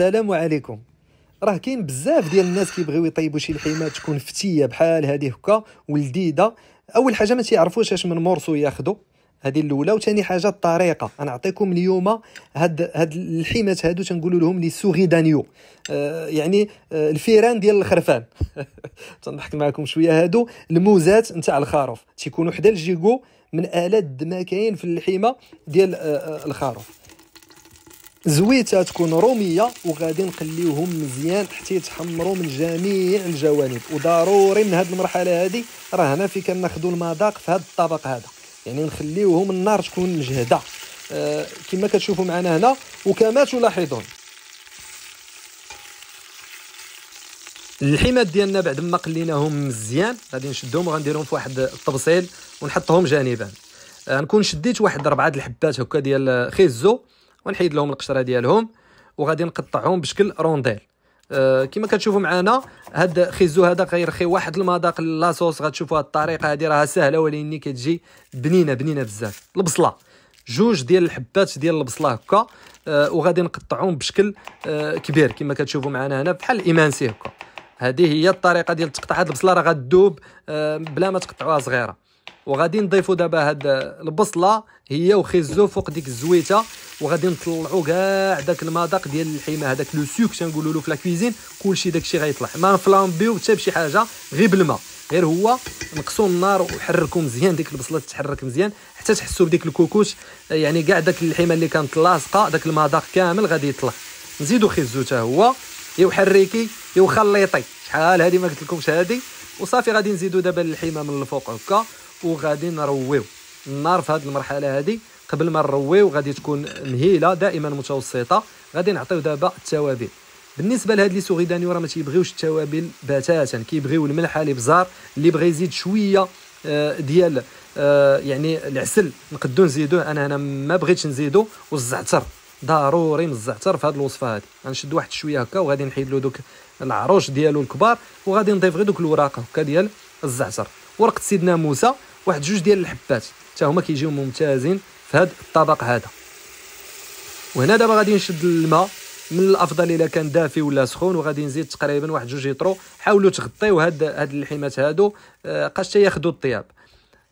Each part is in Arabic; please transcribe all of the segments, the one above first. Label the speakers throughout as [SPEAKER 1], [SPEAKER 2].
[SPEAKER 1] السلام عليكم راه كاين بزاف ديال الناس كيبغيو يطيبوا شي لحيمه تكون فتيه بحال هذه هكا ولذيذه اول حاجه ما تيعرفوش اش من مرسو ياخذوا هذه الاولى وثاني حاجه الطريقه نعطيكم اليوم هاد هاد الحيمات هادو تنقول لهم لي سوغيدانيو آه يعني آه الفيران ديال الخرفان تنضحك معكم شويه هادو الموزات نتاع الخروف تيكونوا حدا الجيكو من الات ما كاين في اللحيمه ديال آه, آه، الخروف زويته تكون روميه وغادي نقليوهم مزيان حتى يتحمروا من جميع الجوانب وضروري من هذه المرحله هذه راه هنا في كناخذوا المذاق في هذا الطبق هذا يعني نخليوهم النار تكون مجهده آه كما كتشوفوا معنا هنا وكما تلاحظون الحمات ديالنا بعد ما قليناهم مزيان غادي نشدهم وغنديرهم في واحد الطبسيل ونحطهم جانبا غنكون آه، شديت واحد ربعه الحبات هكا ديال خيزو ونحيد لهم القشره ديالهم وغادي نقطعهم بشكل رونديل أه كما كتشوفوا معنا هاد خيزو هذا غيرخي واحد المذاق لاصوص غتشوفوا هاد الطريقه هادي راها سهله ولكن كتجي بنينه بنينه بزاف البصله جوج ديال الحبات ديال البصله هكا أه وغادي نقطعهم بشكل أه كبير كما كتشوفوا معنا هنا بحال الايمانسي هكا هذه هي الطريقه ديال تقطع هاد البصله راه أه بلا ما تقطعوها صغيره وغادي نضيفوا دابا هاد البصله هي وخيزو فوق ديك الزويته وغادي نطلعوا كاع داك المذاق ديال اللحيمه هذاك لو سوك تنقولوا له في لا كويزين كلشي داكشي غيطلع ما نفلامبيو حتى بشي حاجه غير بالماء غير هو نقصوا النار وحركوا مزيان ديك البصله تتحرك مزيان حتى تحسوا بديك الكوكوش يعني كاع داك اللحيمه اللي كانت لاصقه داك المذاق كامل غادي يطلع نزيدوا خيزو حتى هو يو حريكي يو خليطي شحال هذه ما قلت لكمش هذه وصافي غادي نزيدوا دابا اللحيمه من الفوق هكا وغادي نرويو النار في هذه المرحله هذه قبل ما نرويو غادي تكون مهيله دائما متوسطه غادي نعطيو دابا التوابل بالنسبه لهاد لي سوغي دانيو راه ما تيبغيوش التوابل بتاتا كيبغيو الملح اللي بزار اللي بغى يزيد شويه آه، ديال آه، يعني العسل نقدو نزيدوه انا هنا ما بغيتش نزيدو والزعتر ضروري من الزعتر في هذه الوصفه هذه غنشد واحد شويه هكا وغادي نحيد له دوك العروش ديالو الكبار وغادي نضيف غير دوك الوراق هكا ديال الزعتر ورقه سيدنا موسى واحد جوج ديال الحبات حتى هما كيجيو ممتازين في هذا الطبق هذا وهنا دابا غادي نشد الماء من الافضل الا كان دافي ولا سخون وغادي نزيد تقريبا واحد جوج يطرو حاولوا تغطيو هاد هاد اللحيمات هادو آه، قاش ياخذوا الطياب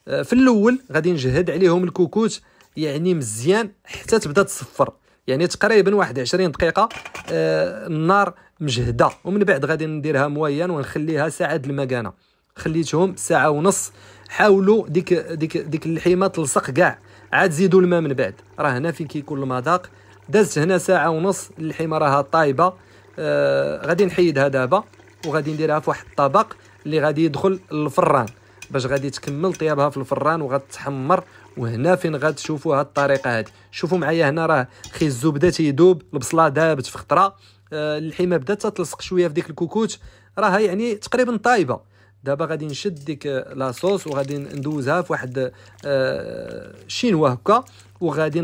[SPEAKER 1] آه، في الاول غادي نجهد عليهم الكوكوت يعني مزيان حتى تبدا تصفر يعني تقريبا واحد 20 دقيقه آه، النار مجهده ومن بعد غادي نديرها مويان ونخليها ساعه المكانه خليتهم ساعه ونص حاولوا ديك ديك ديك اللحيمه تلصق كاع عاد زيدوا الماء من بعد راه هنا فين كيكون المذاق دازت هنا ساعه ونص اللحيمه راها طايبه آه غادي نحيدها دابا وغادي نديرها في واحد الطبق اللي غادي يدخل للفران باش غادي تكمل طيابها في الفران وغتحمر وهنا فين غتشوفوا هاد الطريقه هادي شوفوا معايا هنا راه خيزو بدا تيذوب البصله دابت في خطره آه اللحيمه بدات تلصق شويه في ديك الكوكوت راها يعني تقريبا طايبه دابا غادي نشد ديك آه، لاصوص وغادي ندوزها في واحد آه، شينوا هكا وغادي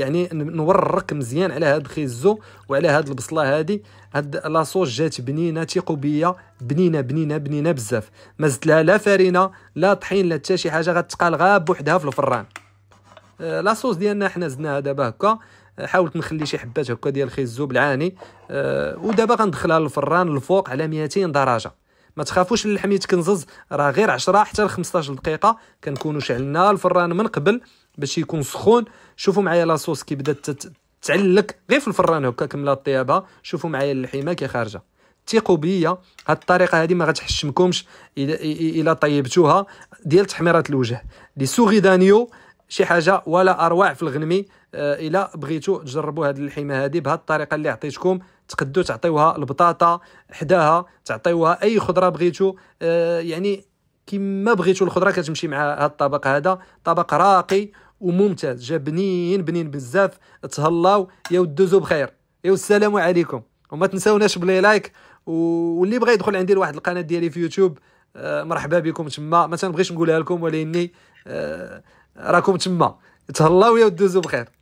[SPEAKER 1] يعني نورق مزيان على هاد الخيزو وعلى هاد البصله هادي هاد لاصوص جات بنينه بيا بنينه بنينه بنينه بزاف ما زدت لها لا فرينه لا طحين لا حتى شي حاجه غتقال غا بوحدها في الفران آه، لاصوص ديالنا حنا زدناها دابا هكا حاولت نخلي شي حبات هكا ديال الخيزو بالعاني ودابا غندخلها للفران الفوق على 200 درجه ما تخافوش اللحم يتكنزز راه غير 10 حتى ل 15 دقيقه كنكونوا شعلنا الفران من قبل باش يكون سخون شوفوا معايا لاصوص كي بدات تعلق غير في الفران هكا كملة طيابها شوفوا معايا اللحيمه كي خارجه ثقوا بيا هاد الطريقه هادي ما غتحشمكمش الا طيبتوها ديال تحميرات الوجه لي سوغي دانيو شي حاجه ولا اروع في الغنمي آه، الا بغيتو تجربوا هذه اللحيمه هذه بهذه الطريقه اللي عطيتكم تقدو تعطيوها البطاطا حداها تعطيوها اي خضره بغيتو آه، يعني كما بغيتو الخضره كتمشي مع هذا الطبق هذا طبق راقي وممتاز جا بنين بنين بزاف تهلاو يا ودوزو بخير يا السلام عليكم وما تنساوناش بلي لايك واللي بغى يدخل عندي لواحد القناه ديالي في يوتيوب آه، مرحبا بكم تما ما تنبغيش نقولها لكم ولكني راكم تما تهلاو يا ودوزو بخير